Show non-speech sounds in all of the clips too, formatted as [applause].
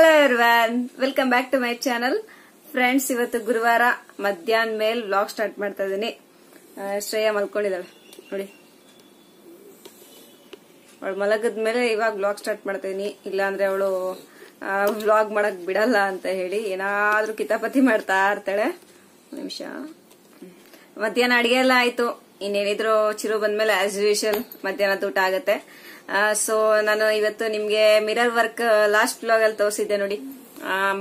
hello everyone welcome back to my channel friends ಇವತ್ತು ಗುರುವಾರ ಮಧ್ಯಾಹ್ನ ಮೇಲೆ ವ್ಲಾಗ್ ಸ್ಟಾರ್ಟ್ ಮಾಡ್ತಾ ಇದ್ದೀನಿ ಶ್ರೇಯಾ ಮಲ್ಕೊಂಡಿದ್ದಾಳೆ ನೋಡಿ ಅವಳು ಮಲಗದ ಮೇಲೆ ಇವಾಗ ವ್ಲಾಗ್ ಸ್ಟಾರ್ಟ್ ಮಾಡ್ತಾ ಇದೀನಿ ಇಲ್ಲಾಂದ್ರೆ ಅವಳು ವ್ಲಾಗ್ ಮಾಡಕ್ ಬಿಡಲ್ಲ ಅಂತ ಹೇಳಿ ಏನಾದ್ರೂ ಕಿತಾಪತಿ ಮಾಡ್ತಾ ಇರ್ತಾಳೆ ನಿಮಿಷ ಮಧ್ಯಾಹ್ನ ಅಡಿಗೆ ಎಲ್ಲ ಆಯ್ತು ಇನ್ನೇನಿದ್ರು ಚಿರು ಬಂದ್ಮೇಲೆ ಆಸ್ ಯೂಶಲ್ ಮಧ್ಯಾಹ್ನ ಊಟ ಆಗುತ್ತೆ ಸೊ ನಾನು ಇವತ್ತು ನಿಮ್ಗೆ ಮಿರರ್ ವರ್ಕ್ ಲಾಸ್ಟ್ ಬ್ಲಾಗ್ ಅಲ್ಲಿ ತೋರಿಸಿದ್ದೆ ನೋಡಿ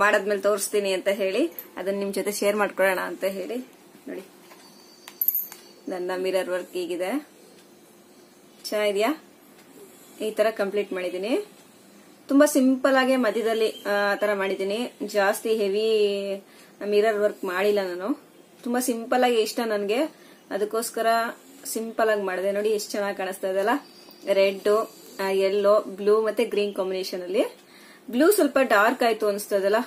ಮಾಡದ್ಮೇಲೆ ತೋರಿಸ್ತೀನಿ ಅಂತ ಹೇಳಿ ಅದನ್ನ ನಿಮ್ ಜೊತೆ ಶೇರ್ ಮಾಡ್ಕೊಳ್ಳೋಣ ಅಂತ ಹೇಳಿ ನೋಡಿ ನನ್ನ ಮಿರರ್ ವರ್ಕ್ ಹೀಗಿದೆ ಚೆನ್ನಾಗಿದ್ಯಾ ಈ ತರ ಕಂಪ್ಲೀಟ್ ಮಾಡಿದೀನಿ ತುಂಬಾ ಸಿಂಪಲ್ ಆಗಿ ಮಧ್ಯದಲ್ಲಿ ಆ ತರ ಮಾಡಿದ್ದೀನಿ ಜಾಸ್ತಿ ಹೆವಿ ಮಿರರ್ ವರ್ಕ್ ಮಾಡಿಲ್ಲ ನಾನು ತುಂಬಾ ಸಿಂಪಲ್ ಆಗಿ ಇಷ್ಟ ನನಗೆ ಅದಕ್ಕೋಸ್ಕರ ಸಿಂಪಲ್ ಆಗಿ ಮಾಡಿದೆ ನೋಡಿ ಎಷ್ಟು ಚೆನ್ನಾಗಿ ಕಾಣಿಸ್ತಾ ಇದೆಲ್ಲ ರೆಡ್ ಎಲ್ಲೋ ಬ್ಲೂ ಮತ್ತೆ ಗ್ರೀನ್ ಕಾಂಬಿನೇಷನ್ ಅಲ್ಲಿ ಬ್ಲೂ ಸ್ವಲ್ಪ ಡಾರ್ಕ್ ಆಯ್ತು ಅನಿಸ್ತದಲ್ಲ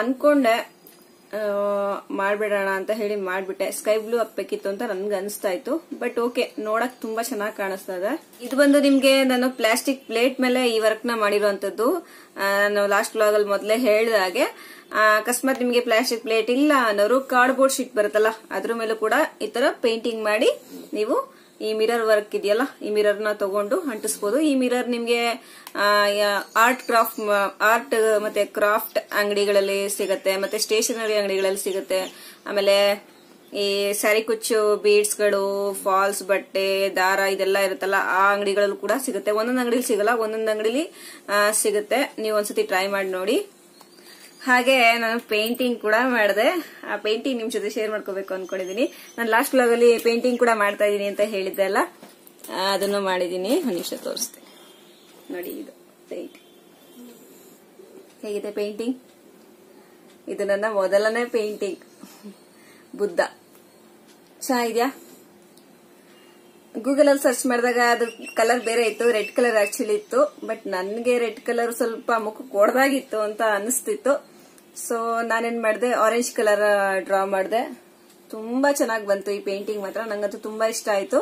ಅನ್ಕೊಂಡೆ ಮಾಡ್ಬಿಡೋಣ ಅಂತ ಹೇಳಿ ಮಾಡ್ಬಿಟ್ಟೆ ಸ್ಕೈ ಬ್ಲೂ ಹಾಕ್ಬೇಕಿತ್ತು ಅಂತ ನನ್ಗೆ ಅನಿಸ್ತಾ ಇತ್ತು ಬಟ್ ಓಕೆ ನೋಡಕ್ ತುಂಬಾ ಚೆನ್ನಾಗಿ ಕಾಣಿಸ್ತಾ ಇದೆ ಇದು ಬಂದು ನಿಮ್ಗೆ ನಾನು ಪ್ಲಾಸ್ಟಿಕ್ ಪ್ಲೇಟ್ ಮೇಲೆ ಈ ವರ್ಕ್ ನ ಮಾಡಿರುವಂತದ್ದು ನಾನು ಲಾಸ್ಟ್ ಬ್ಲಾಗ್ ಅಲ್ಲಿ ಮೊದಲೇ ಹೇಳಿದ ಹಾಗೆ ಅಕಸ್ಮಾತ್ ನಿಮ್ಗೆ ಪ್ಲಾಸ್ಟಿಕ್ ಪ್ಲೇಟ್ ಇಲ್ಲ ಅನ್ನೋರು ಬೋರ್ಡ್ ಶೀಟ್ ಬರುತ್ತಲ್ಲ ಅದ್ರ ಮೇಲೂ ಕೂಡ ಈ ತರ ಪೇಂಟಿಂಗ್ ಮಾಡಿ ನೀವು ಈ ಮಿರರ್ ವರ್ಕ್ ಇದೆಯಲ್ಲ ಈ ಮಿರರ್ ನ ತಗೊಂಡು ಅಂಟಿಸಬಹುದು ಈ ಮಿರರ್ ನಿಮ್ಗೆ ಆರ್ಟ್ ಕ್ರಾಫ್ಟ್ ಆರ್ಟ್ ಮತ್ತೆ ಕ್ರಾಫ್ಟ್ ಅಂಗಡಿಗಳಲ್ಲಿ ಸಿಗುತ್ತೆ ಮತ್ತೆ ಸ್ಟೇಷನರಿ ಅಂಗಡಿಗಳಲ್ಲಿ ಸಿಗುತ್ತೆ ಆಮೇಲೆ ಈ ಸ್ಯಾರಿ ಕುಚ್ಚು ಬೀಡ್ಸ್ ಗಳು ಫಾಲ್ಸ್ ಬಟ್ಟೆ ದಾರ ಇದೆಲ್ಲ ಇರುತ್ತಲ್ಲ ಆ ಅಂಗಡಿಗಳಲ್ಲೂ ಕೂಡ ಸಿಗುತ್ತೆ ಒಂದೊಂದು ಅಂಗಡಿಲಿ ಸಿಗಲ್ಲ ಒಂದೊಂದು ಅಂಗಡಿಲಿ ಸಿಗುತ್ತೆ ನೀವು ಒಂದ್ಸತಿ ಟ್ರೈ ಮಾಡಿ ನೋಡಿ ಹಾಗೆ ನಾನು ಪೇಂಟಿಂಗ್ ಕೂಡ ಮಾಡಿದೆ ಆ ಪೇಂಟಿಂಗ್ ನಿಮ್ ಜೊತೆ ಶೇರ್ ಮಾಡ್ಕೋಬೇಕು ಅನ್ಕೊಂಡಿದೀನಿ ನಾನು ಲಾಸ್ಟ್ ಬ್ಲಾಗ್ ಅಲ್ಲಿ ಪೇಂಟಿಂಗ್ ಕೂಡ ಮಾಡ್ತಾ ಇದೀನಿ ಅಂತ ಹೇಳಿದ್ದೆ ಅಲ್ಲ ಅದನ್ನು ಮಾಡಿದೀನಿ ನಿಮಿಷ ತೋರಿಸ್ತೀನಿ ನೋಡಿ ಇದು ಪೇಂಟಿಂಗ್ ಹೇಗಿದೆ ಪೇಂಟಿಂಗ್ ಇದು ನನ್ನ ಮೊದಲನೇ ಪೇಂಟಿಂಗ್ ಬುದ್ಧ ಚೆನ್ನಾಗಿದ್ಯಾ ಗೂಗಲ್ ಅಲ್ಲಿ ಸರ್ಚ್ ಮಾಡಿದಾಗ ಅದು ಕಲರ್ ಬೇರೆ ಇತ್ತು ರೆಡ್ ಕಲರ್ ಆಕ್ಚುಲಿ ಇತ್ತು ಬಟ್ ನನ್ಗೆ ರೆಡ್ ಕಲರ್ ಸ್ವಲ್ಪ ಮುಖ ಕೊಡದಾಗಿತ್ತು ಅಂತ ಅನಿಸ್ತಿತ್ತು ಸೊ ನಾನೇನ್ ಮಾಡಿದೆ ಆರೆಂಜ್ ಕಲರ್ ಡ್ರಾ ಮಾಡಿದೆ ತುಂಬಾ ಚೆನ್ನಾಗಿ ಬಂತು ಈ ಪೇಂಟಿಂಗ್ ಮಾತ್ರ ನಂಗಂತೂ ತುಂಬಾ ಇಷ್ಟ ಆಯ್ತು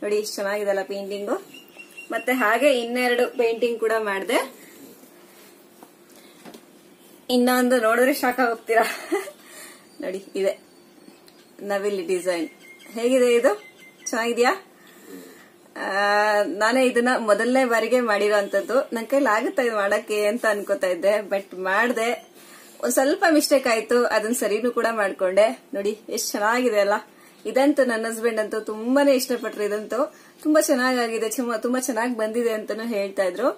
ನೋಡಿ ಇಷ್ಟು ಚೆನ್ನಾಗಿದೆ ಅಲ್ಲ ಪೇಂಟಿಂಗು ಮತ್ತೆ ಹಾಗೆ ಇನ್ನೆರಡು ಪೇಂಟಿಂಗ್ ಕೂಡ ಮಾಡಿದೆ ಇನ್ನೊಂದು ನೋಡಿದ್ರೆ ಶಾಕ್ ಹೋಗ್ತೀರಾ [laughs] ನೋಡಿ ಇದೆ ನವಿಲಿ ಡಿಸೈನ್ ಹೇಗಿದೆ ಇದು ಚೆನ್ನಾಗಿದ್ಯಾ ನಾನೇ ಇದನ್ನ ಮೊದಲನೇ ಬಾರಿಗೆ ಮಾಡಿರೋ ಅಂತದ್ದು ನನ್ ಕೈಲಿ ಆಗುತ್ತೆ ಮಾಡಕ್ಕೆ ಅಂತ ಅನ್ಕೋತಾ ಇದ್ದೆ ಬಟ್ ಮಾಡಿದೆ ಒಂದ್ ಸ್ವಲ್ಪ ಮಿಸ್ಟೇಕ್ ಆಯ್ತು ಅದನ್ನ ಸರಿನೂ ಕೂಡ ಮಾಡ್ಕೊಂಡೆ ನೋಡಿ ಎಷ್ಟು ಚೆನ್ನಾಗಿದೆ ಅಲ್ಲ ಇದಂತೂ ನನ್ನ ಹಸ್ಬೆಂಡ್ ಅಂತೂ ತುಂಬಾನೇ ಇಷ್ಟಪಟ್ರು ಇದಂತೂ ತುಂಬಾ ಚೆನ್ನಾಗಾಗಿದೆ ತುಂಬಾ ಚೆನ್ನಾಗಿ ಬಂದಿದೆ ಅಂತಾನು ಹೇಳ್ತಾ ಇದ್ರು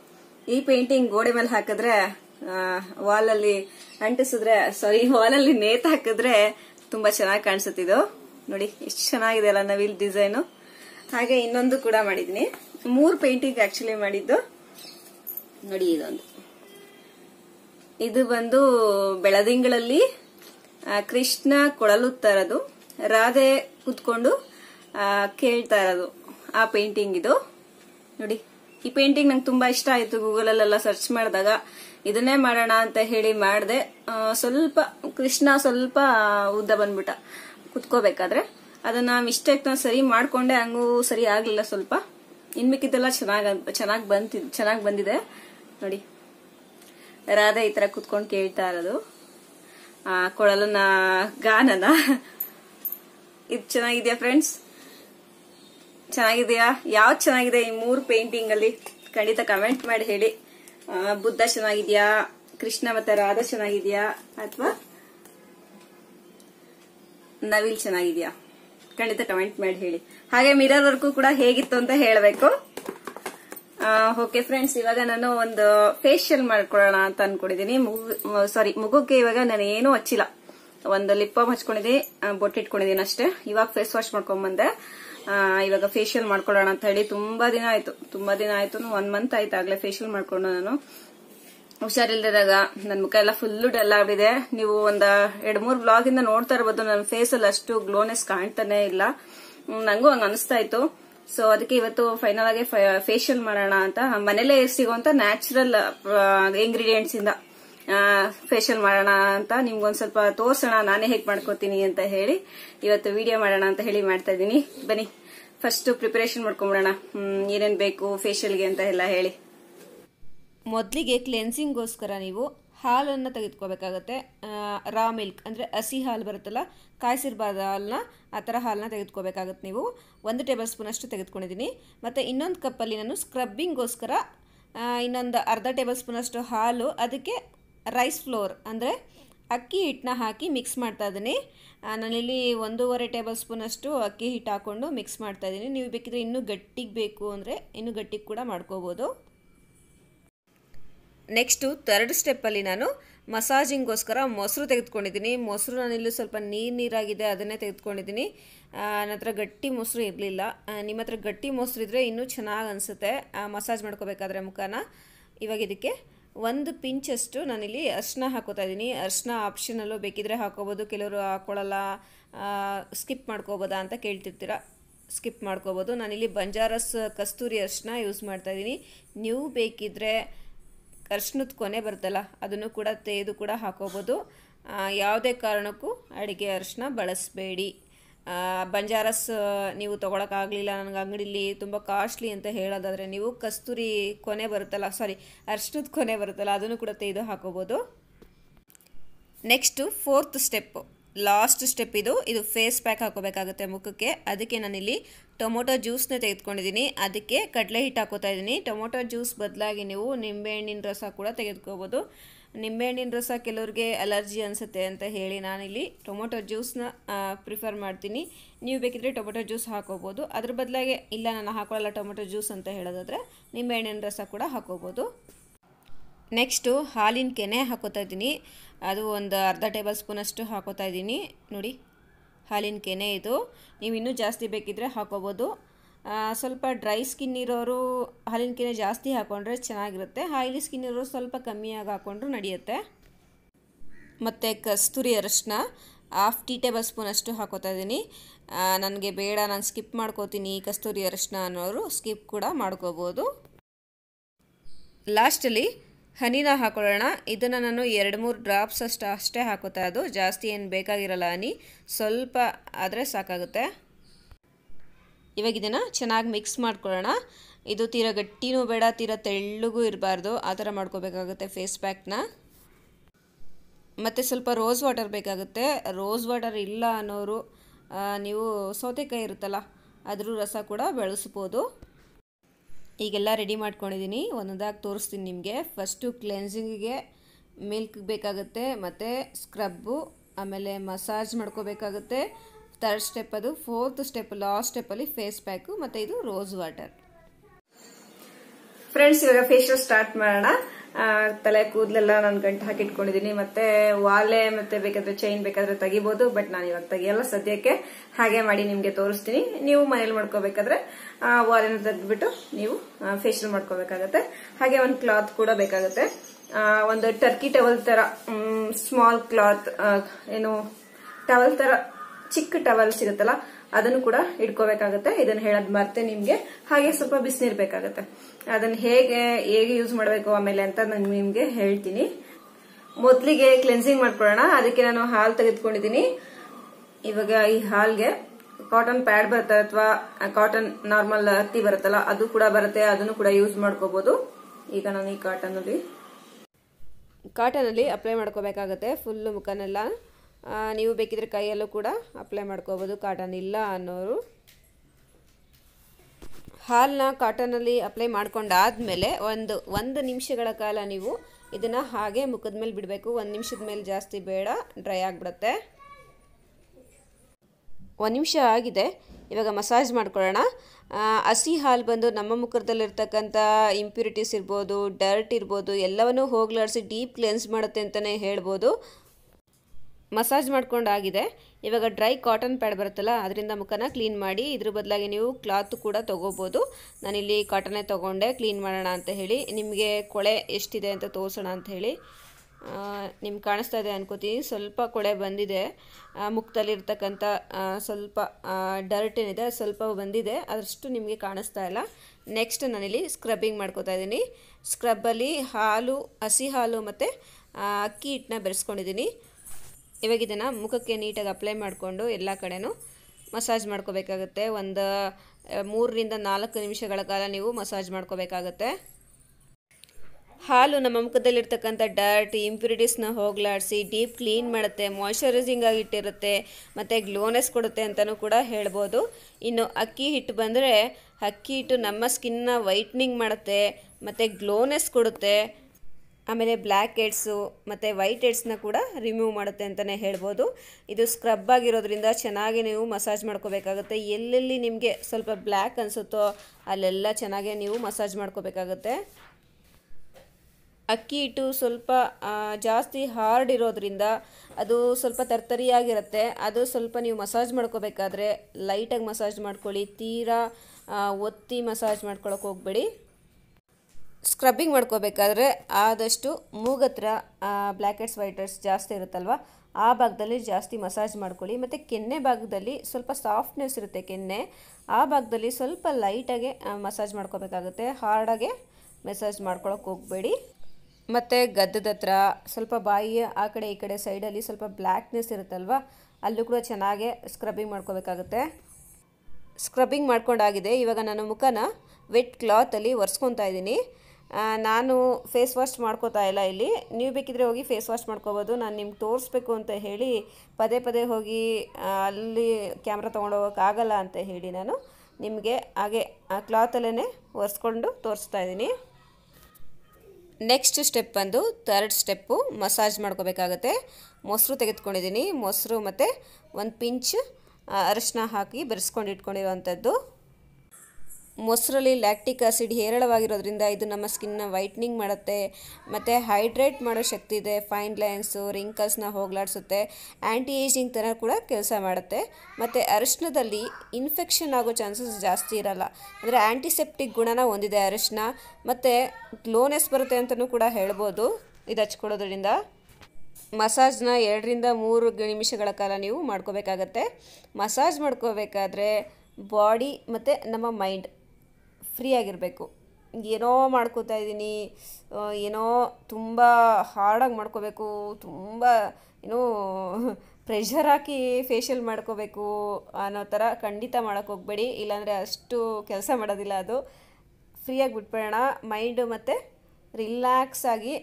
ಈ ಪೇಂಟಿಂಗ್ ಗೋಡೆ ಮೇಲೆ ಹಾಕಿದ್ರೆ ವಾಲ್ ಅಲ್ಲಿ ಅಂಟಿಸಿದ್ರೆ ಸಾರಿ ವಾಲ್ ಅಲ್ಲಿ ನೇತ ಹಾಕಿದ್ರೆ ತುಂಬಾ ಚೆನ್ನಾಗಿ ಕಾಣಿಸುತ್ತಿದ್ದು ನೋಡಿ ಎಷ್ಟು ಚೆನ್ನಾಗಿದೆ ಅಲ್ಲ ನವಿಲ್ ಡಿಸೈನು ಹಾಗೆ ಇನ್ನೊಂದು ಕೂಡ ಮಾಡಿದೀನಿ ಮೂರು ಪೇಂಟಿಂಗ್ ಆಕ್ಚುಲಿ ಮಾಡಿದ್ದು ನೋಡಿ ಇದೊಂದು ಇದು ಬಂದು ಬೆಳದಿಂಗಳಲ್ಲಿ ಕೃಷ್ಣ ಕೊಳಲುತ್ತರದು ರಾಧೆ ಕುತ್ಕೊಂಡು ಕೇಳ್ತಾ ಇರೋದು ಆ ಪೇಂಟಿಂಗ್ ಇದು ನೋಡಿ ಈ ಪೇಂಟಿಂಗ್ ನಂಗೆ ತುಂಬಾ ಇಷ್ಟ ಆಯ್ತು ಅಲ್ಲೆಲ್ಲ ಸರ್ಚ್ ಮಾಡಿದಾಗ ಇದನ್ನೇ ಮಾಡೋಣ ಅಂತ ಹೇಳಿ ಮಾಡಿದೆ ಸ್ವಲ್ಪ ಕೃಷ್ಣ ಸ್ವಲ್ಪ ಉದ್ದ ಬಂದ್ಬಿಟ್ಟ ಕುತ್ಕೋಬೇಕಾದ್ರೆ ಅದನ್ನ ಮಿಸ್ಟೇಕ್ ನ ಸರಿ ಮಾಡ್ಕೊಂಡೆ ಹಂಗೂ ಸರಿ ಆಗ್ಲಿಲ್ಲ ಸ್ವಲ್ಪ ಇನ್ಮಿಕ್ಕಿದ್ದೆಲ್ಲ ಚೆನ್ನಾಗ್ ಚೆನ್ನಾಗಿ ಬಂತಿ ಚೆನ್ನಾಗಿ ಬಂದಿದೆ ನೋಡಿ ರಾಧೆ ಈ ತರ ಕುತ್ಕೊಂಡು ಕೇಳ್ತಾ ಇರೋದು ಆ ಕೊಳಲನ ಗಾನನ ಇದು ಚೆನ್ನಾಗಿದೆಯಾ ಫ್ರೆಂಡ್ಸ್ ಚೆನ್ನಾಗಿದೆಯಾ ಯಾವ್ದು ಚೆನ್ನಾಗಿದೆ ಈ ಮೂರು ಪೇಂಟಿಂಗ್ ಅಲ್ಲಿ ಖಂಡಿತ ಕಮೆಂಟ್ ಮಾಡಿ ಹೇಳಿ ಬುದ್ಧ ಚೆನ್ನಾಗಿದ್ಯಾ ಕೃಷ್ಣ ಮತ್ತೆ ರಾಧಾ ಚೆನ್ನಾಗಿದ್ಯಾ ಅಥವಾ ನವಿಲ್ ಚೆನ್ನಾಗಿದ್ಯಾ ಖಂಡಿತ ಕಮೆಂಟ್ ಮಾಡಿ ಹೇಳಿ ಹಾಗೆ ಮಿರರ್ ವರ್ಕು ಕೂಡ ಹೇಗಿತ್ತು ಅಂತ ಹೇಳಬೇಕು ಓಕೆ ಫ್ರೆಂಡ್ಸ್ ಇವಾಗ ನಾನು ಒಂದು ಫೇಶಿಯಲ್ ಮಾಡ್ಕೊಳ್ಳೋಣ ಅಂತ ಅನ್ಕೊಂಡಿದೀನಿ ಸಾರಿ ಮುಗುಗೆ ಇವಾಗ ನಾನು ಏನು ಹಚ್ಚಿಲ್ಲ ಒಂದು ಲಿಪ್ ಬಾಮ್ ಹಚ್ಕೊಂಡಿದ್ದೀನಿ ಬೊಟ್ಟಿಟ್ಕೊಂಡಿದ್ದೀನಿ ಅಷ್ಟೇ ಇವಾಗ ಫೇಸ್ ವಾಶ್ ಬಂದೆ ಇವಾಗ ಫೇಶಿಯಲ್ ಮಾಡ್ಕೊಳ್ಳೋಣ ಅಂತ ಹೇಳಿ ತುಂಬಾ ದಿನ ಆಯ್ತು ತುಂಬಾ ದಿನ ಆಯ್ತು ಒನ್ ಮಂತ್ ಆಯ್ತು ಆಗ್ಲೇ ಫೇಶಿಯಲ್ ಮಾಡ್ಕೊಂಡು ನಾನು ಹುಷಾರಿಲ್ಲದಾಗ ನನ್ನ ಮುಖ ಎಲ್ಲ ಫುಲ್ ಡಲ್ ಆಗಿದೆ ನೀವು ಒಂದ್ ಎರಡ್ ಮೂರ್ ಬ್ಲಾಗ್ ಇಂದ ನೋಡ್ತಾ ಇರಬಹುದು ನನ್ನ ಫೇಸ್ ಅಲ್ಲಿ ಅಷ್ಟು ಗ್ಲೋನೆಸ್ ಕಾಣ್ತಾನೆ ಇಲ್ಲ ನಂಗೂ ಹಂಗ ಅನಿಸ್ತಾ ಇತ್ತು ಸೊ ಅದಕ್ಕೆ ಇವತ್ತು ಫೈನಲ್ ಆಗಿ ಫೇಶಿಯಲ್ ಮಾಡೋಣ ಅಂತ ಮನೇಲೇ ಸಿಗುವಂತ ನ್ಯಾಚುರಲ್ ಇಂಗ್ರೀಡಿಯೆಂಟ್ಸ್ ಇಂದ ಫೇಶಿಯಲ್ ಮಾಡೋಣ ಅಂತ ನಿಮ್ಗೊಂದ್ ಸ್ವಲ್ಪ ತೋರ್ಸೋಣ ನಾನೇ ಹೇಗೆ ಮಾಡ್ಕೋತೀನಿ ಅಂತ ಹೇಳಿ ಇವತ್ತು ವಿಡಿಯೋ ಮಾಡೋಣ ಅಂತ ಹೇಳಿ ಮಾಡ್ತಾ ಇದೀನಿ ಬನ್ನಿ ಫಸ್ಟ್ ಪ್ರಿಪರೇಷನ್ ಮಾಡ್ಕೊಂಬಿಡೋಣ ಏನೇನ್ ಬೇಕು ಫೇಶಿಯಲ್ಗೆ ಅಂತ ಎಲ್ಲ ಹೇಳಿ ಮೊದಲಿಗೆ ಕ್ಲೆನ್ಸಿಂಗ್ಗೋಸ್ಕರ ನೀವು ಹಾಲನ್ನು ತೆಗೆದುಕೋಬೇಕಾಗತ್ತೆ ರಾ ಮಿಲ್ಕ್ ಅಂದರೆ ಹಸಿ ಹಾಲು ಬರುತ್ತಲ್ಲ ಕಾಯಿಸಿರ್ಬಾರ್ದ ಹಾಲನ್ನ ಆ ಥರ ಹಾಲನ್ನ ತೆಗೆದುಕೋಬೇಕಾಗತ್ತೆ ನೀವು ಒಂದು ಟೇಬಲ್ ಸ್ಪೂನಷ್ಟು ತೆಗೆದುಕೊಂಡಿದ್ದೀನಿ ಮತ್ತು ಇನ್ನೊಂದು ಕಪ್ಪಲ್ಲಿ ನಾನು ಸ್ಕ್ರಬ್ಬಿಂಗ್ಗೋಸ್ಕರ ಇನ್ನೊಂದು ಅರ್ಧ ಟೇಬಲ್ ಸ್ಪೂನಷ್ಟು ಹಾಲು ಅದಕ್ಕೆ ರೈಸ್ ಫ್ಲೋರ್ ಅಂದರೆ ಅಕ್ಕಿ ಹಿಟ್ಟನ್ನ ಹಾಕಿ ಮಿಕ್ಸ್ ಮಾಡ್ತಾ ಇದ್ದೀನಿ ನಾನಿಲ್ಲಿ ಒಂದೂವರೆ ಟೇಬಲ್ ಸ್ಪೂನಷ್ಟು ಅಕ್ಕಿ ಹಿಟ್ಟು ಹಾಕ್ಕೊಂಡು ಮಿಕ್ಸ್ ಮಾಡ್ತಾ ಇದ್ದೀನಿ ನೀವು ಬೇಕಿದ್ರೆ ಇನ್ನೂ ಗಟ್ಟಿಗೆ ಬೇಕು ಅಂದರೆ ಇನ್ನೂ ಗಟ್ಟಿಗೆ ಕೂಡ ಮಾಡ್ಕೋಬೋದು ನೆಕ್ಸ್ಟು ತರ್ಡ್ ಸ್ಟೆಪ್ಪಲ್ಲಿ ನಾನು ಮಸಾಜಿಂಗೋಸ್ಕರ ಮೊಸರು ತೆಗೆದುಕೊಂಡಿದ್ದೀನಿ ಮೊಸರು ನಾನಿಲ್ಲಿ ಸ್ವಲ್ಪ ನೀರು ನೀರಾಗಿದೆ ಅದನ್ನೇ ತೆಗೆದುಕೊಂಡಿದ್ದೀನಿ ನನ್ನ ಹತ್ರ ಗಟ್ಟಿ ಮೊಸರು ಇರಲಿಲ್ಲ ನಿಮ್ಮ ಹತ್ರ ಗಟ್ಟಿ ಮೊಸರು ಇದ್ದರೆ ಇನ್ನೂ ಚೆನ್ನಾಗಿ ಅನಿಸುತ್ತೆ ಮಸಾಜ್ ಮಾಡ್ಕೋಬೇಕಾದ್ರೆ ಮುಖಾನ ಇವಾಗ ಇದಕ್ಕೆ ಒಂದು ಪಿಂಚಷ್ಟು ನಾನಿಲ್ಲಿ ಅರ್ಶಿನ ಹಾಕೋತಾ ಇದ್ದೀನಿ ಅರ್ಶಿನ ಆಪ್ಷನಲ್ಲೂ ಬೇಕಿದ್ರೆ ಹಾಕೋಬೋದು ಕೆಲವರು ಹಾಕ್ಕೊಳ್ಳಲ್ಲ ಸ್ಕಿಪ್ ಮಾಡ್ಕೋಬೋದಾ ಅಂತ ಕೇಳ್ತಿರ್ತೀರ ಸ್ಕಿಪ್ ಮಾಡ್ಕೋಬೋದು ನಾನಿಲ್ಲಿ ಬಂಜಾರಸ್ ಕಸ್ತೂರಿ ಅರ್ಶಿನ ಯೂಸ್ ಮಾಡ್ತಾಯಿದ್ದೀನಿ ನೀವು ಬೇಕಿದ್ರೆ ಅರ್ಶಿನದ ಕೊನೆ ಬರುತ್ತಲ್ಲ ಅದನ್ನು ಕೂಡ ತೆಗೆದು ಕೂಡ ಹಾಕೋಬೋದು ಯಾವುದೇ ಕಾರಣಕ್ಕೂ ಅಡುಗೆ ಅರಿಶಿನ ಬಳಸಬೇಡಿ ಬಂಜಾರಸ್ ನೀವು ತೊಗೊಳಕ್ಕಾಗಲಿಲ್ಲ ನನಗೆ ಅಂಗಡಿಲಿ ತುಂಬ ಕಾಸ್ಟ್ಲಿ ಅಂತ ಹೇಳೋದಾದರೆ ನೀವು ಕಸ್ತೂರಿ ಕೊನೆ ಬರುತ್ತಲ್ಲ ಸಾರಿ ಅರ್ಶಿನದ ಕೊನೆ ಬರುತ್ತಲ್ಲ ಅದನ್ನು ಕೂಡ ತೆಗೆದು ಹಾಕೋಬೋದು next fourth step last step ಇದು ಇದು ಫೇಸ್ ಪ್ಯಾಕ್ ಹಾಕೋಬೇಕಾಗುತ್ತೆ ಮುಖಕ್ಕೆ ಅದಕ್ಕೆ ನಾನಿಲ್ಲಿ ಟೊಮೊಟೊ ಜ್ಯೂಸ್ನ ತೆಗೆದುಕೊಂಡಿದ್ದೀನಿ ಅದಕ್ಕೆ ಕಡಲೆ ಹಿಟ್ಟು ಹಾಕೋತಾ ಇದ್ದೀನಿ ಟೊಮೊಟೊ ಜ್ಯೂಸ್ ಬದಲಾಗಿ ನೀವು ನಿಂಬೆಹಣ್ಣಿನ ರಸ ಕೂಡ ತೆಗೆದುಕೋಬೋದು ನಿಂಬೆಹಣ್ಣಿನ ರಸ ಕೆಲವ್ರಿಗೆ ಅಲರ್ಜಿ ಅನಿಸುತ್ತೆ ಅಂತ ಹೇಳಿ ನಾನಿಲ್ಲಿ ಟೊಮೊಟೊ ಜ್ಯೂಸ್ನ ಪ್ರಿಫರ್ ಮಾಡ್ತೀನಿ ನೀವು ಬೇಕಿದ್ರೆ ಟೊಮೊಟೊ ಜ್ಯೂಸ್ ಹಾಕೋಬೋದು ಅದ್ರ ಬದಲಾಗಿ ಇಲ್ಲ ನಾನು ಹಾಕೊಳ್ಳಲ್ಲ ಟೊಮೊಟೊ ಜ್ಯೂಸ್ ಅಂತ ಹೇಳೋದಾದರೆ ನಿಂಬೆಹಣ್ಣಿನ ರಸ ಕೂಡ ಹಾಕೋಬೋದು ನೆಕ್ಸ್ಟು ಹಾಲಿನ ಕೆನೆ ಹಾಕೋತಾ ಇದ್ದೀನಿ ಅದು ಒಂದು ಅರ್ಧ ಟೇಬಲ್ ಸ್ಪೂನಷ್ಟು ಹಾಕೋತಾ ಇದ್ದೀನಿ ನೋಡಿ ಹಾಲಿನ ಕೆನೆ ಇದು ನೀವು ಇನ್ನೂ ಜಾಸ್ತಿ ಬೇಕಿದ್ದರೆ ಹಾಕೋಬೋದು ಸ್ವಲ್ಪ ಡ್ರೈ ಸ್ಕಿನ್ ಇರೋರು ಹಾಲಿನ ಕೆನೆ ಜಾಸ್ತಿ ಹಾಕ್ಕೊಂಡ್ರೆ ಚೆನ್ನಾಗಿರುತ್ತೆ ಹಾಯ್ಲಿ ಸ್ಕಿನ್ ಇರೋರು ಸ್ವಲ್ಪ ಕಮ್ಮಿಯಾಗಿ ಹಾಕ್ಕೊಂಡ್ರು ನಡೆಯುತ್ತೆ ಮತ್ತು ಕಸ್ತೂರಿ ಅರಶಿನ ಹಾಫ್ ಟೀ ಟೇಬಲ್ ಸ್ಪೂನಷ್ಟು ಹಾಕೋತಾ ಇದ್ದೀನಿ ನನಗೆ ಬೇಡ ನಾನು ಸ್ಕಿಪ್ ಮಾಡ್ಕೋತೀನಿ ಕಸ್ತೂರಿ ಅರಶಿನ ಅನ್ನೋರು ಸ್ಕಿಪ್ ಕೂಡ ಮಾಡ್ಕೋಬೋದು ಲಾಸ್ಟಲ್ಲಿ ಹನಿನ ಹಾಕೊಳ್ಳೋಣ ಇದನ್ನು ನಾನು ಎರಡು ಮೂರು ಡ್ರಾಪ್ಸ್ ಅಷ್ಟು ಅಷ್ಟೇ ಹಾಕೋತಾ ಅದು ಜಾಸ್ತಿ ಏನು ಬೇಕಾಗಿರಲ್ಲ ಹನಿ ಸ್ವಲ್ಪ ಆದರೆ ಸಾಕಾಗುತ್ತೆ ಇವಾಗ ಇದನ್ನು ಚೆನ್ನಾಗಿ ಮಿಕ್ಸ್ ಮಾಡ್ಕೊಳ್ಳೋಣ ಇದು ತೀರಾ ಗಟ್ಟಿನೂ ಬೇಡ ತೀರ ತೆಳ್ಳಗೂ ಇರಬಾರ್ದು ಆ ಥರ ಮಾಡ್ಕೋಬೇಕಾಗುತ್ತೆ ಫೇಸ್ ಪ್ಯಾಕ್ನ ಮತ್ತು ಸ್ವಲ್ಪ ರೋಸ್ ವಾಟರ್ ಬೇಕಾಗುತ್ತೆ ರೋಸ್ ವಾಟರ್ ಇಲ್ಲ ಅನ್ನೋರು ನೀವು ಸೌತೆಕಾಯಿ ಇರುತ್ತಲ್ಲ ಅದರ ರಸ ಕೂಡ ಬೆಳೆಸ್ಬೋದು ಈಗೆಲ್ಲ ರೆಡಿ ಮಾಡ್ಕೊಂಡಿದ್ದೀನಿ ಒಂದೊಂದಾಗಿ ತೋರಿಸ್ತೀನಿ ನಿಮಗೆ ಫಸ್ಟು ಕ್ಲೆನ್ಸಿಂಗಿಗೆ ಮಿಲ್ಕ್ ಬೇಕಾಗುತ್ತೆ ಮತ್ತು ಸ್ಕ್ರಬ್ಬು ಆಮೇಲೆ ಮಸಾಜ್ ಮಾಡ್ಕೋಬೇಕಾಗುತ್ತೆ ಥರ್ಡ್ ಸ್ಟೆಪ್ ಅದು ಫೋರ್ತ್ ಸ್ಟೆಪ್ ಲಾಸ್ಟ್ ಸ್ಟೆಪ್ಪಲ್ಲಿ ಫೇಸ್ ಪ್ಯಾಕು ಮತ್ತು ಇದು ರೋಸ್ ವಾಟರ್ ಫ್ರೆಂಡ್ಸ್ ಇವಾಗ ಫೇಶಿಯಲ್ ಸ್ಟಾರ್ಟ್ ಮಾಡೋಣ ತಲೆ ಕೂದಲೆಲ್ಲ ನಾನು ಗಂಟು ಹಾಕಿಟ್ಕೊಂಡಿದ್ದೀನಿ ಮತ್ತೆ ವಾಲೆ ಮತ್ತೆ ಬೇಕಾದ್ರೆ ಚೈನ್ ಬೇಕಾದ್ರೆ ತೆಗಿಬಹುದು ಬಟ್ ನಾನು ಇವಾಗ ತೆಗಿಯಲ್ಲ ಸದ್ಯಕ್ಕೆ ಹಾಗೆ ಮಾಡಿ ನಿಮಗೆ ತೋರಿಸ್ತೀನಿ ನೀವು ಮನೇಲಿ ಮಾಡ್ಕೋಬೇಕಾದ್ರೆ ವಾಲೆನ ತೆಗ್ದ್ಬಿಟ್ಟು ನೀವು ಫೇಶಿಯಲ್ ಮಾಡ್ಕೋಬೇಕಾಗತ್ತೆ ಹಾಗೆ ಒಂದು ಕ್ಲಾತ್ ಕೂಡ ಬೇಕಾಗುತ್ತೆ ಒಂದು ಟರ್ಕಿ ಟವಲ್ ತರ ಸ್ಮಾಲ್ ಕ್ಲಾತ್ ಏನು ಟವಲ್ ತರ ಚಿಕ್ಕ ಟವಲ್ ಸಿಗುತ್ತಲ್ಲ ಅದನ್ನು ಕೂಡ ಇಟ್ಕೋಬೇಕಾಗುತ್ತೆ ಇದನ್ನ ಹೇಳದ್ ಮರ್ತೆ ನಿಮ್ಗೆ ಹಾಗೆ ಸ್ವಲ್ಪ ಬಿಸಿನೀರ್ ಬೇಕಾಗುತ್ತೆ ಅದನ್ನ ಹೇಗೆ ಹೇಗೆ ಯೂಸ್ ಮಾಡಬೇಕು ಆಮೇಲೆ ಅಂತ ನಾನು ನಿಮ್ಗೆ ಹೇಳ್ತೀನಿ ಮೊದ್ಲಿಗೆ ಕ್ಲೆನ್ಸಿಂಗ್ ಮಾಡ್ಕೊಳ್ಳೋಣ ಅದಕ್ಕೆ ನಾನು ಹಾಲು ತೆಗೆದುಕೊಂಡಿದ್ದೀನಿ ಇವಾಗ ಈ ಹಾಲ್ಗೆ ಕಾಟನ್ ಪ್ಯಾಡ್ ಬರುತ್ತೆ ಅಥವಾ ಕಾಟನ್ ನಾರ್ಮಲ್ ಹತ್ತಿ ಬರುತ್ತಲ್ಲ ಅದು ಕೂಡ ಬರುತ್ತೆ ಅದನ್ನು ಕೂಡ ಯೂಸ್ ಮಾಡ್ಕೋಬಹುದು ಈಗ ನಾನು ಈ ಕಾಟನ್ ಅಲ್ಲಿ ಕಾಟನ್ ಅಲ್ಲಿ ಅಪ್ಲೈ ಮಾಡ್ಕೋಬೇಕಾಗತ್ತೆ ಫುಲ್ ಮುಖನೆಲ್ಲ ನೀವು ಬೇಕಿದ್ರೆ ಕೈಯಲ್ಲೂ ಕೂಡ ಅಪ್ಲೈ ಮಾಡ್ಕೋಬೋದು ಕಾಟನ್ ಇಲ್ಲ ಅನ್ನೋರು ಹಾಲನ್ನ ಕಾಟನಲ್ಲಿ ಅಪ್ಲೈ ಮೇಲೆ ಒಂದು ಒಂದು ನಿಮಿಷಗಳ ಕಾಲ ನೀವು ಇದನ್ನು ಹಾಗೆ ಮುಖದ ಮೇಲೆ ಬಿಡಬೇಕು ಒಂದು ನಿಮಿಷದ ಮೇಲೆ ಜಾಸ್ತಿ ಬೇಡ ಡ್ರೈ ಆಗಿಬಿಡುತ್ತೆ ಒಂದು ನಿಮಿಷ ಆಗಿದೆ ಇವಾಗ ಮಸಾಜ್ ಮಾಡ್ಕೊಳ್ಳೋಣ ಹಸಿ ಹಾಲು ಬಂದು ನಮ್ಮ ಮುಖದಲ್ಲಿರ್ತಕ್ಕಂಥ ಇಂಪ್ಯೂರಿಟೀಸ್ ಇರ್ಬೋದು ಡರ್ಟ್ ಇರ್ಬೋದು ಎಲ್ಲವನ್ನೂ ಹೋಗ್ಲಾಡಿಸಿ ಡೀಪ್ ಕ್ಲೆನ್ಸ್ ಮಾಡುತ್ತೆ ಅಂತಲೇ ಹೇಳ್ಬೋದು ಮಸಾಜ್ ಮಾಡ್ಕೊಂಡು ಆಗಿದೆ ಇವಾಗ ಡ್ರೈ ಕಾಟನ್ ಪ್ಯಾಡ್ ಬರುತ್ತಲ್ಲ ಅದರಿಂದ ಮುಖನ ಕ್ಲೀನ್ ಮಾಡಿ ಇದ್ರ ಬದಲಾಗಿ ನೀವು ಕ್ಲಾತ್ ಕೂಡ ತೊಗೋಬೋದು ನಾನಿಲ್ಲಿ ಕಾಟನ್ನೇ ತೊಗೊಂಡೆ ಕ್ಲೀನ್ ಮಾಡೋಣ ಅಂತ ಹೇಳಿ ನಿಮಗೆ ಕೊಳೆ ಎಷ್ಟಿದೆ ಅಂತ ತೋರಿಸೋಣ ಅಂತ ಹೇಳಿ ನಿಮ್ಗೆ ಕಾಣಿಸ್ತಾ ಇದೆ ಅನ್ಕೋತೀನಿ ಸ್ವಲ್ಪ ಕೊಳೆ ಬಂದಿದೆ ಮುಖದಲ್ಲಿರ್ತಕ್ಕಂಥ ಸ್ವಲ್ಪ ಡರ್ಟ್ ಏನಿದೆ ಸ್ವಲ್ಪ ಬಂದಿದೆ ಅದಷ್ಟು ನಿಮಗೆ ಕಾಣಿಸ್ತಾ ಇಲ್ಲ ನೆಕ್ಸ್ಟ್ ನಾನಿಲ್ಲಿ ಸ್ಕ್ರಬ್ಬಿಂಗ್ ಮಾಡ್ಕೋತಾ ಇದ್ದೀನಿ ಸ್ಕ್ರಬ್ಬಲ್ಲಿ ಹಾಲು ಹಸಿ ಹಾಲು ಮತ್ತು ಅಕ್ಕಿ ಹಿಟ್ಟನ್ನ ಬೆರೆಸ್ಕೊಂಡಿದ್ದೀನಿ ಇವಾಗ ಇದನ್ನು ಮುಖಕ್ಕೆ ನೀಟಾಗಿ ಅಪ್ಲೈ ಮಾಡಿಕೊಂಡು ಎಲ್ಲ ಕಡೆನೂ ಮಸಾಜ್ ಮಾಡ್ಕೋಬೇಕಾಗುತ್ತೆ ಒಂದು ಮೂರರಿಂದ ನಾಲ್ಕು ನಿಮಿಷಗಳ ಕಾಲ ನೀವು ಮಸಾಜ್ ಮಾಡ್ಕೋಬೇಕಾಗತ್ತೆ ಹಾಲು ನಮ್ಮ ಮುಖದಲ್ಲಿರ್ತಕ್ಕಂಥ ಡರ್ಟ್ ಇಂಪ್ಯೂರಿಟೀಸ್ನ ಹೋಗಲಾಡಿಸಿ ಡೀಪ್ ಕ್ಲೀನ್ ಮಾಡುತ್ತೆ ಮಾಯಿಶ್ಚರೈಸಿಂಗ್ ಆಗಿಟ್ಟಿರುತ್ತೆ ಮತ್ತು ಗ್ಲೋನೆಸ್ ಕೊಡುತ್ತೆ ಅಂತಲೂ ಕೂಡ ಹೇಳ್ಬೋದು ಇನ್ನು ಅಕ್ಕಿ ಹಿಟ್ಟು ಬಂದರೆ ಅಕ್ಕಿ ಹಿಟ್ಟು ನಮ್ಮ ಸ್ಕಿನ್ನ ವೈಟ್ನಿಂಗ್ ಮಾಡುತ್ತೆ ಮತ್ತು ಗ್ಲೋನೆಸ್ ಕೊಡುತ್ತೆ ಆಮೇಲೆ ಬ್ಲ್ಯಾಕ್ ಹೆಡ್ಸು ಮತ್ತು ವೈಟ್ ಹೆಡ್ಸ್ನ ಕೂಡ ರಿಮೂವ್ ಮಾಡುತ್ತೆ ಅಂತಲೇ ಹೇಳ್ಬೋದು ಇದು ಸ್ಕ್ರಬ್ ಆಗಿರೋದ್ರಿಂದ ಚೆನ್ನಾಗಿ ನೀವು ಮಸಾಜ್ ಮಾಡ್ಕೋಬೇಕಾಗುತ್ತೆ ಎಲ್ಲೆಲ್ಲಿ ನಿಮಗೆ ಸ್ವಲ್ಪ ಬ್ಲ್ಯಾಕ್ ಅನಿಸುತ್ತೋ ಅಲ್ಲೆಲ್ಲ ಚೆನ್ನಾಗಿ ನೀವು ಮಸಾಜ್ ಮಾಡ್ಕೋಬೇಕಾಗುತ್ತೆ ಅಕ್ಕಿ ಹಿಟ್ಟು ಸ್ವಲ್ಪ ಜಾಸ್ತಿ ಹಾರ್ಡ್ ಇರೋದ್ರಿಂದ ಅದು ಸ್ವಲ್ಪ ತರ್ತರಿಯಾಗಿರುತ್ತೆ ಅದು ಸ್ವಲ್ಪ ನೀವು ಮಸಾಜ್ ಮಾಡ್ಕೋಬೇಕಾದ್ರೆ ಲೈಟಾಗಿ ಮಸಾಜ್ ಮಾಡ್ಕೊಳ್ಳಿ ತೀರಾ ಒತ್ತಿ ಮಸಾಜ್ ಮಾಡ್ಕೊಳಕ್ಕೆ ಹೋಗಬೇಡಿ ಸ್ಕ್ರಬ್ಬಿಂಗ್ ಮಾಡ್ಕೋಬೇಕಾದ್ರೆ ಆದಷ್ಟು ಮೂಗತ್ರ ಬ್ಲ್ಯಾಕೆಟ್ಸ್ ವೈಟರ್ಸ್ ಜಾಸ್ತಿ ಇರುತ್ತಲ್ವ ಆ ಭಾಗದಲ್ಲಿ ಜಾಸ್ತಿ ಮಸಾಜ್ ಮಾಡ್ಕೊಳ್ಳಿ ಮತ್ತು ಕೆನ್ನೆ ಭಾಗದಲ್ಲಿ ಸ್ವಲ್ಪ ಸಾಫ್ಟ್ನೆಸ್ ಇರುತ್ತೆ ಕೆನ್ನೆ ಆ ಭಾಗದಲ್ಲಿ ಸ್ವಲ್ಪ ಲೈಟಾಗೆ ಮಸಾಜ್ ಮಾಡ್ಕೋಬೇಕಾಗುತ್ತೆ ಹಾರ್ಡಾಗೆ ಮಸಾಜ್ ಮಾಡ್ಕೊಳಕ್ಕೆ ಹೋಗಬೇಡಿ ಮತ್ತು ಗದ್ದದ ಹತ್ರ ಸ್ವಲ್ಪ ಬಾಯಿಯ ಆ ಕಡೆ ಈ ಕಡೆ ಸೈಡಲ್ಲಿ ಸ್ವಲ್ಪ ಬ್ಲ್ಯಾಕ್ನೆಸ್ ಇರುತ್ತಲ್ವ ಅಲ್ಲೂ ಕೂಡ ಚೆನ್ನಾಗೆ ಸ್ಕ್ರಬ್ಬಿಂಗ್ ಮಾಡ್ಕೋಬೇಕಾಗುತ್ತೆ ಸ್ಕ್ರಬ್ಬಿಂಗ್ ಮಾಡ್ಕೊಂಡಾಗಿದೆ ಇವಾಗ ನಾನು ಮುಖನ ವೆಟ್ ಕ್ಲಾತಲ್ಲಿ ಒರೆಸ್ಕೊತಾ ಇದ್ದೀನಿ ನಾನು ಫೇಸ್ ವಾಶ್ ಮಾಡ್ಕೋತಾ ಇಲ್ಲ ಇಲ್ಲಿ ನೀವು ಬೇಕಿದ್ರೆ ಹೋಗಿ ಫೇಸ್ ವಾಶ್ ಮಾಡ್ಕೋಬೋದು ನಾನು ನಿಮ್ಗೆ ತೋರಿಸ್ಬೇಕು ಅಂತ ಹೇಳಿ ಪದೇ ಪದೇ ಹೋಗಿ ಅಲ್ಲಿ ಕ್ಯಾಮ್ರಾ ತೊಗೊಂಡೋಗೋಕ್ಕಾಗಲ್ಲ ಅಂತ ಹೇಳಿ ನಾನು ನಿಮಗೆ ಹಾಗೆ ಆ ಕ್ಲಾತಲ್ಲೇ ಒರೆಸ್ಕೊಂಡು ತೋರಿಸ್ತಾ ಇದ್ದೀನಿ ನೆಕ್ಸ್ಟ್ ಸ್ಟೆಪ್ ಬಂದು ಥರ್ಡ್ ಸ್ಟೆಪ್ಪು ಮಸಾಜ್ ಮಾಡ್ಕೋಬೇಕಾಗತ್ತೆ ಮೊಸರು ತೆಗೆದುಕೊಂಡಿದ್ದೀನಿ ಮೊಸರು ಮತ್ತು ಒಂದು ಪಿಂಚ್ ಅರಶಿನ ಹಾಕಿ ಬೆರೆಸ್ಕೊಂಡು ಇಟ್ಕೊಂಡಿರೋವಂಥದ್ದು ಮೊಸರಲ್ಲಿ ಲ್ಯಾಕ್ಟಿಕ್ ಆಸಿಡ್ ಹೇರಳವಾಗಿರೋದ್ರಿಂದ ಇದು ನಮ್ಮ ಸ್ಕಿನ್ನ ವೈಟ್ನಿಂಗ್ ಮಾಡುತ್ತೆ ಮತ್ತು ಹೈಡ್ರೇಟ್ ಮಾಡೋ ಶಕ್ತಿ ಇದೆ ಫೈನ್ ಲೈನ್ಸು ರಿಂಕಲ್ಸ್ನ ಹೋಗ್ಲಾಡಿಸುತ್ತೆ ಆ್ಯಂಟಿ ಏಜಿಂಗ್ ಥರ ಕೂಡ ಕೆಲಸ ಮಾಡುತ್ತೆ ಮತ್ತು ಅರಿಶಿನದಲ್ಲಿ ಇನ್ಫೆಕ್ಷನ್ ಆಗೋ ಚಾನ್ಸಸ್ ಜಾಸ್ತಿ ಇರಲ್ಲ ಅಂದರೆ ಆ್ಯಂಟಿಸೆಪ್ಟಿಕ್ ಗುಣನ ಹೊಂದಿದೆ ಅರಿಶಿನ ಮತ್ತು ಗ್ಲೋನೆಸ್ ಬರುತ್ತೆ ಅಂತಲೂ ಕೂಡ ಹೇಳ್ಬೋದು ಇದು ಹಚ್ಕೊಳ್ಳೋದ್ರಿಂದ ಮಸಾಜ್ನ ಎರಡರಿಂದ ಮೂರು ನಿಮಿಷಗಳ ಕಾಲ ನೀವು ಮಾಡ್ಕೋಬೇಕಾಗತ್ತೆ ಮಸಾಜ್ ಮಾಡ್ಕೋಬೇಕಾದ್ರೆ ಬಾಡಿ ಮತ್ತು ನಮ್ಮ ಮೈಂಡ್ ಫ್ರೀಯಾಗಿರಬೇಕು ಏನೋ ಮಾಡ್ಕೋತಾ ಇದ್ದೀನಿ ಏನೋ ತುಂಬ ಹಾರ್ಡಾಗಿ ಮಾಡ್ಕೋಬೇಕು ತುಂಬ ಏನೋ ಪ್ರೆಷರ್ ಹಾಕಿ ಫೇಶಿಯಲ್ ಮಾಡ್ಕೋಬೇಕು ಅನ್ನೋ ಥರ ಖಂಡಿತ ಮಾಡೋಕ್ಕೆ ಹೋಗಬೇಡಿ ಇಲ್ಲಾಂದರೆ ಅಷ್ಟು ಕೆಲಸ ಮಾಡೋದಿಲ್ಲ ಅದು ಫ್ರೀಯಾಗಿ ಬಿಟ್ಬಿಡೋಣ ಮೈಂಡು ಮತ್ತು ರಿಲ್ಯಾಕ್ಸ್ ಆಗಿ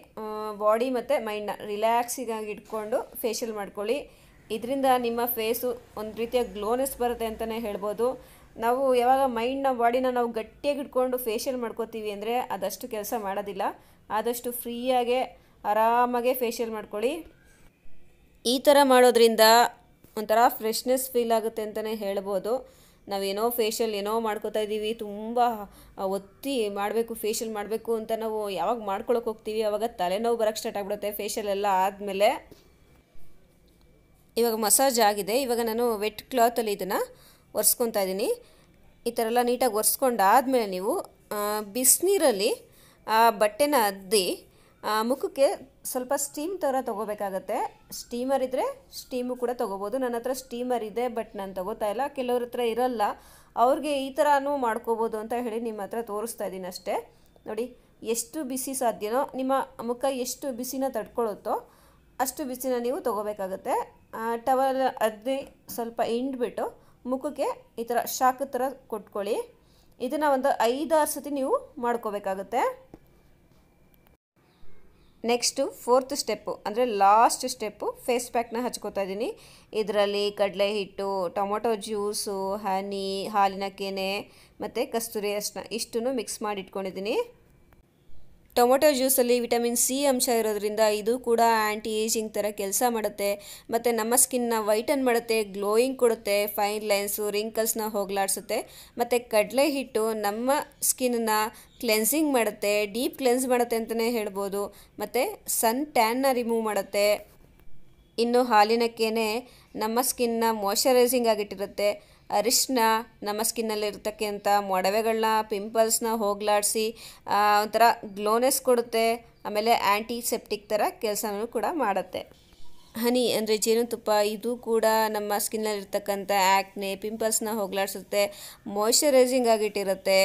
ಬಾಡಿ ಮತ್ತು ಮೈಂಡ್ನ ರಿಲ್ಯಾಕ್ಸಿಗಾಗಿ ಇಟ್ಕೊಂಡು ಫೇಶಿಯಲ್ ಮಾಡ್ಕೊಳ್ಳಿ ಇದರಿಂದ ನಿಮ್ಮ ಫೇಸು ಒಂದು ರೀತಿಯ ಗ್ಲೋನೆಸ್ ಬರುತ್ತೆ ಅಂತಲೇ ಹೇಳ್ಬೋದು ನಾವು ಯಾವಾಗ ಮೈಂಡ್ನ ಬಾಡಿನ ನಾವು ಗಟ್ಟಿಯಾಗಿ ಇಟ್ಕೊಂಡು ಫೇಶಿಯಲ್ ಮಾಡ್ಕೋತೀವಿ ಅಂದರೆ ಅದಷ್ಟು ಕೆಲಸ ಮಾಡೋದಿಲ್ಲ ಆದಷ್ಟು ಫ್ರೀಯಾಗೆ ಆರಾಮಾಗೆ ಫೇಶಿಯಲ್ ಮಾಡ್ಕೊಳ್ಳಿ ಈ ಥರ ಮಾಡೋದ್ರಿಂದ ಒಂಥರ ಫ್ರೆಶ್ನೆಸ್ ಫೀಲ್ ಆಗುತ್ತೆ ಅಂತಲೇ ಹೇಳ್ಬೋದು ನಾವೇನೋ ಫೇಶಿಯಲ್ ಏನೋ ಮಾಡ್ಕೋತಾ ಇದ್ದೀವಿ ತುಂಬ ಒತ್ತಿ ಮಾಡಬೇಕು ಫೇಶಿಯಲ್ ಮಾಡಬೇಕು ಅಂತ ನಾವು ಯಾವಾಗ ಮಾಡ್ಕೊಳಕ್ಕೆ ಹೋಗ್ತೀವಿ ಅವಾಗ ತಲೆನೋವು ಬರೋಕ್ಕೆ ಸ್ಟಾರ್ಟ್ ಆಗಿಬಿಡುತ್ತೆ ಫೇಶಿಯಲ್ ಎಲ್ಲ ಆದಮೇಲೆ ಇವಾಗ ಮಸಾಜ್ ಆಗಿದೆ ಇವಾಗ ನಾನು ವೆಟ್ ಕ್ಲಾತಲ್ಲಿ ಇದನ್ನು ಒರೆಸ್ಕೊತಾ ಇದ್ದೀನಿ ಈ ಥರ ಎಲ್ಲ ನೀಟಾಗಿ ಒರೆಸ್ಕೊಂಡಾದಮೇಲೆ ನೀವು ಬಿಸಿನೀರಲ್ಲಿ ಆ ಬಟ್ಟೆನ ಅದ್ದಿ ಮುಖಕ್ಕೆ ಸ್ವಲ್ಪ ಸ್ಟೀಮ್ ಥರ ತೊಗೋಬೇಕಾಗತ್ತೆ ಸ್ಟೀಮರ್ ಇದ್ದರೆ ಸ್ಟೀಮು ಕೂಡ ತೊಗೋಬೋದು ನನ್ನ ಹತ್ರ ಸ್ಟೀಮರ್ ಇದೆ ಬಟ್ ನಾನು ತೊಗೋತಾ ಇಲ್ಲ ಕೆಲವ್ರ ಹತ್ರ ಇರಲ್ಲ ಅವ್ರಿಗೆ ಈ ಥರನೂ ಮಾಡ್ಕೋಬೋದು ಅಂತ ಹೇಳಿ ನಿಮ್ಮ ಹತ್ರ ತೋರಿಸ್ತಾ ಇದ್ದೀನಿ ಅಷ್ಟೇ ನೋಡಿ ಎಷ್ಟು ಬಿಸಿ ಸಾಧ್ಯನೋ ನಿಮ್ಮ ಮುಖ ಎಷ್ಟು ಬಿಸಿನ ತಡ್ಕೊಳುತ್ತೋ ಅಷ್ಟು ಬಿಸಿನ ನೀವು ತೊಗೋಬೇಕಾಗತ್ತೆ ಟವಲ್ ಅದ್ದಿ ಸ್ವಲ್ಪ ಹಿಂಡ್ಬಿಟ್ಟು ಮುಖಕ್ಕೆ ಈ ಥರ ಶಾಖ ಥರ ಕೊಟ್ಕೊಳ್ಳಿ ಇದನ್ನು ಒಂದು ಐದಾರು ಸತಿ ನೀವು ಮಾಡ್ಕೋಬೇಕಾಗುತ್ತೆ ನೆಕ್ಸ್ಟು ಫೋರ್ತ್ ಸ್ಟೆಪ್ಪು ಅಂದರೆ ಲಾಸ್ಟ್ ಸ್ಟೆಪ್ಪು ಫೇಸ್ ಪ್ಯಾಕ್ನ ಹಚ್ಕೋತಾ ಇದ್ದೀನಿ ಇದರಲ್ಲಿ ಕಡಲೆ ಹಿಟ್ಟು ಟೊಮೊಟೊ ಜ್ಯೂಸು ಹನಿ ಹಾಲಿನ ಕೆನೆ ಮತ್ತು ಕಸ್ತೂರಿ ಅಷ್ಟನ್ನ ಇಷ್ಟನ್ನು ಮಿಕ್ಸ್ ಮಾಡಿ ಇಟ್ಕೊಂಡಿದ್ದೀನಿ ಟೊಮೊಟೊ ಜ್ಯೂಸಲ್ಲಿ ವಿಟಮಿನ್ ಸಿ ಅಂಶ ಇರೋದ್ರಿಂದ ಇದು ಕೂಡ ಆ್ಯಂಟಿ ಏಜಿಂಗ್ ಥರ ಕೆಲಸ ಮಾಡುತ್ತೆ ಮತ್ತು ನಮ್ಮ ಸ್ಕಿನ್ನ ವೈಟನ್ ಮಾಡುತ್ತೆ ಗ್ಲೋಯಿಂಗ್ ಕೊಡುತ್ತೆ ಫೈನ್ ಲೈನ್ಸು ರಿಂಕಲ್ಸ್ನ ಹೋಗಲಾಡಿಸುತ್ತೆ ಮತ್ತು ಕಡಲೆ ಹಿಟ್ಟು ನಮ್ಮ ಸ್ಕಿನ್ನ ಕ್ಲೆನ್ಸಿಂಗ್ ಮಾಡುತ್ತೆ ಡೀಪ್ ಕ್ಲೆನ್ಸ್ ಮಾಡುತ್ತೆ ಅಂತಲೇ ಹೇಳ್ಬೋದು ಮತ್ತು ಸನ್ ಟ್ಯಾನ್ನ ರಿಮೂವ್ ಮಾಡುತ್ತೆ ಇನ್ನು ಹಾಲಿನಕ್ಕೇ ನಮ್ಮ ಸ್ಕಿನ್ನ ಮಾಯ್ಚರೈಸಿಂಗ್ ಆಗಿಟ್ಟಿರುತ್ತೆ ಅರಿಶಿನ ನಮ್ಮ ಸ್ಕಿನ್ನಲ್ಲಿರ್ತಕ್ಕಂಥ ಮೊಡವೆಗಳನ್ನ ಪಿಂಪಲ್ಸ್ನ ಹೋಗ್ಲಾಡಿಸಿ ಒಂಥರ ಗ್ಲೋನೆಸ್ ಕೊಡುತ್ತೆ ಆಮೇಲೆ ಆ್ಯಂಟಿಸೆಪ್ಟಿಕ್ ಥರ ಕೆಲಸನೂ ಕೂಡ ಮಾಡುತ್ತೆ ಹನಿ ಅಂದರೆ ಜೇನುತುಪ್ಪ ಇದು ಕೂಡ ನಮ್ಮ ಸ್ಕಿನ್ನಲ್ಲಿರ್ತಕ್ಕಂಥ ಆ್ಯಕ್ನೆ ಪಿಂಪಲ್ಸ್ನ ಹೋಗ್ಲಾಡಿಸುತ್ತೆ ಮಾಯ್ಶ್ಚರೈಸಿಂಗ್ ಆಗಿಟ್ಟಿರುತ್ತೆ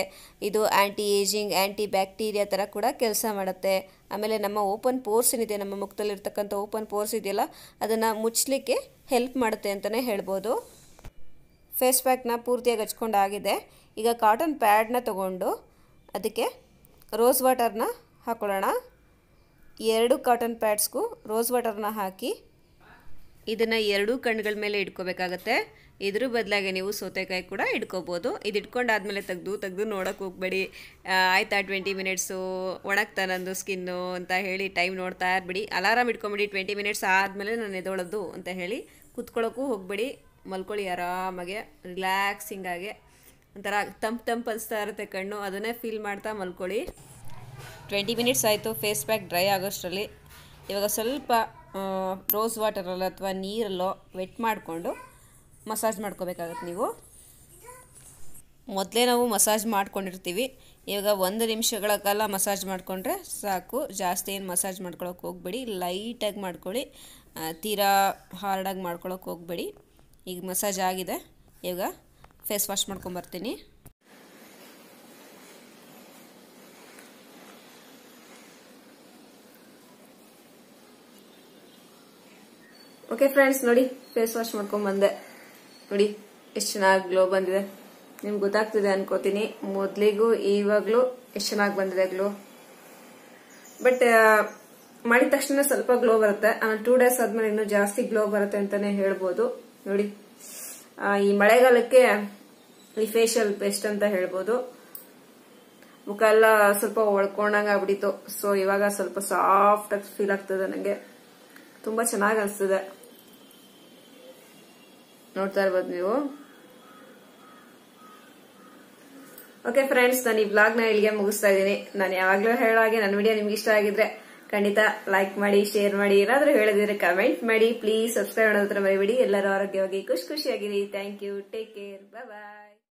ಇದು ಆ್ಯಂಟಿ ಏಜಿಂಗ್ ಆ್ಯಂಟಿ ಬ್ಯಾಕ್ಟೀರಿಯಾ ಥರ ಕೂಡ ಕೆಲಸ ಮಾಡುತ್ತೆ ಆಮೇಲೆ ನಮ್ಮ ಓಪನ್ ಪೋರ್ಸ್ ಏನಿದೆ ನಮ್ಮ ಮುಖದಲ್ಲಿರ್ತಕ್ಕಂಥ ಓಪನ್ ಪೋರ್ಸ್ ಇದೆಯಲ್ಲ ಅದನ್ನು ಮುಚ್ಚಲಿಕ್ಕೆ ಹೆಲ್ಪ್ ಮಾಡುತ್ತೆ ಅಂತಲೇ ಹೇಳ್ಬೋದು ಫೇಸ್ ಪ್ಯಾಕ್ನ ಪೂರ್ತಿಯಾಗಿ ಹಚ್ಕೊಂಡಾಗಿದೆ ಈಗ ಕಾಟನ್ ಪ್ಯಾಡ್ನ ತಗೊಂಡು ಅದಕ್ಕೆ ರೋಸ್ ವಾಟರ್ನ ಹಾಕ್ಕೊಳ್ಳೋಣ ಎರಡು ಕಾಟನ್ ಪ್ಯಾಡ್ಸ್ಗೂ ರೋಸ್ ವಾಟರ್ನ ಹಾಕಿ ಇದನ್ನು ಎರಡೂ ಕಣ್ಗಳ ಮೇಲೆ ಇಟ್ಕೋಬೇಕಾಗತ್ತೆ ಇದ್ರ ಬದಲಾಗಿ ನೀವು ಸೌತೆಕಾಯಿ ಕೂಡ ಇಟ್ಕೋಬೋದು ಇದು ಇಟ್ಕೊಂಡಾದಮೇಲೆ ತೆಗೆದು ತೆಗೆದು ನೋಡೋಕೆ ಹೋಗ್ಬೇಡಿ ಆಯ್ತಾ ಟ್ವೆಂಟಿ ಮಿನಿಟ್ಸು ಒಣಗ್ತಾ ನಂದು ಸ್ಕಿನ್ನು ಅಂತ ಹೇಳಿ ಟೈಮ್ ನೋಡ್ತಾ ಇರ್ಬಿಡಿ ಅಲಾರಾಮ್ ಇಟ್ಕೊಂಬಿಡಿ ಟ್ವೆಂಟಿ ಮಿನಿಟ್ಸ್ ಆದಮೇಲೆ ನಾನು ಎದೊಳದು ಅಂತ ಹೇಳಿ ಕುತ್ಕೊಳ್ಳೋಕ್ಕೂ ಹೋಗಬೇಡಿ ಮಲ್ಕೊಳ್ಳಿ ಆರಾಮಾಗೆ ರಿಲ್ಯಾಕ್ಸಿಂಗಾಗೆ ಒಂಥರ ತಂಪು ತಂಪು ಅನಿಸ್ತಾ ಇರುತ್ತೆ ಕಣ್ಣು ಅದನ್ನೇ ಫೀಲ್ ಮಾಡ್ತಾ ಮಲ್ಕೊಳ್ಳಿ ಟ್ವೆಂಟಿ ಮಿನಿಟ್ಸ್ ಆಯಿತು ಫೇಸ್ ಪ್ಯಾಕ್ ಡ್ರೈ ಆಗೋಷ್ಟರಲ್ಲಿ ಇವಾಗ ಸ್ವಲ್ಪ ರೋಸ್ ವಾಟರಲ್ಲೋ ಅಥವಾ ನೀರಲ್ಲೋ ವೆಟ್ ಮಾಡಿಕೊಂಡು ಮಸಾಜ್ ಮಾಡ್ಕೋಬೇಕಾಗತ್ತೆ ನೀವು ಮೊದಲೇ ನಾವು ಮಸಾಜ್ ಮಾಡ್ಕೊಂಡಿರ್ತೀವಿ ಇವಾಗ ಒಂದು ನಿಮಿಷಗಳ ಕಾಲ ಮಸಾಜ್ ಮಾಡಿಕೊಂಡ್ರೆ ಸಾಕು ಜಾಸ್ತಿ ಏನು ಮಸಾಜ್ ಮಾಡ್ಕೊಳಕ್ಕೆ ಹೋಗಬೇಡಿ ಲೈಟಾಗಿ ಮಾಡ್ಕೊಳ್ಳಿ ತೀರಾ ಹಾರ್ಡಾಗಿ ಮಾಡ್ಕೊಳಕ್ಕೆ ಹೋಗಬೇಡಿ ಈಗ ಮಸಾಜ್ ಆಗಿದೆ ಈಗ ಫೇಸ್ ವಾಶ್ ಮಾಡ್ಕೊಂಬರ್ತೀನಿ ಓಕೆ ಫ್ರೆಂಡ್ಸ್ ನೋಡಿ ಫೇಸ್ ವಾಶ್ ಮಾಡ್ಕೊಂಡ್ ಬಂದೆ ನೋಡಿ ಎಷ್ಟು ಚೆನ್ನಾಗಿ ಗ್ಲೋ ಬಂದಿದೆ ನಿಮ್ಗೆ ಗೊತ್ತಾಗ್ತಿದೆ ಅನ್ಕೋತೀನಿ ಮೊದಲಿಗೂ ಇವಾಗಲೂ ಎಷ್ಟು ಚೆನ್ನಾಗಿ ಬಂದಿದೆ ಗ್ಲೋ ಬಟ್ ಮಾಡಿದ ತಕ್ಷಣ ಸ್ವಲ್ಪ ಗ್ಲೋ ಬರುತ್ತೆ ಆಮೇಲೆ ಟೂ ಡೇಸ್ ಆದ್ಮೇಲೆ ಇನ್ನೂ ಜಾಸ್ತಿ ಗ್ಲೋ ಬರುತ್ತೆ ಅಂತಾನೆ ಹೇಳ್ಬೋದು ನೋಡಿ ಈ ಮಳೆಗಾಲಕ್ಕೆ ಈ ಫೇಶಿಯಲ್ ಪೇಸ್ಟ್ ಅಂತ ಹೇಳ್ಬೋದು ಮುಖ ಎಲ್ಲ ಸ್ವಲ್ಪ ಒಳ್ಕೊಂಡಂಗೆ ಆಗ್ಬಿಡಿತು ಸೊ ಇವಾಗ ಸ್ವಲ್ಪ ಸಾಫ್ಟ್ ಆಗಿ ಫೀಲ್ ಆಗ್ತದೆ ನನಗೆ ತುಂಬ ಚೆನ್ನಾಗಿ ಅನಿಸ್ತದೆ ನೋಡ್ತಾ ಇರ್ಬೋದು ನೀವು ಓಕೆ ಫ್ರೆಂಡ್ಸ್ ನಾನು ಈ ಬ್ಲಾಗ್ನ ಇಲ್ಲಿಗೆ ಮುಗಿಸ್ತಾ ಇದ್ದೀನಿ ನಾನು ಯಾವಾಗಲೂ ಹೇಳೋ ಹಾಗೆ ನನ್ನ ವಿಡಿಯೋ ನಿಮ್ಗೆ ಇಷ್ಟ ಆಗಿದ್ರೆ ಖಂಡಿತ ಲೈಕ್ ಮಾಡಿ ಶೇರ್ ಮಾಡಿ ಏನಾದರೂ ಹೇಳಿದ್ರೆ ಕಮೆಂಟ್ ಮಾಡಿ ಪ್ಲೀಸ್ ಸಬ್ಸ್ಕ್ರೈಬ್ ಮಾಡೋದ್ರ ಮರಿಬೇಡಿ ಎಲ್ಲರೂ ಆರೋಗ್ಯವಾಗಿ ಖುಷಿ ಖುಷಿಯಾಗಿರಿ thank you take care bye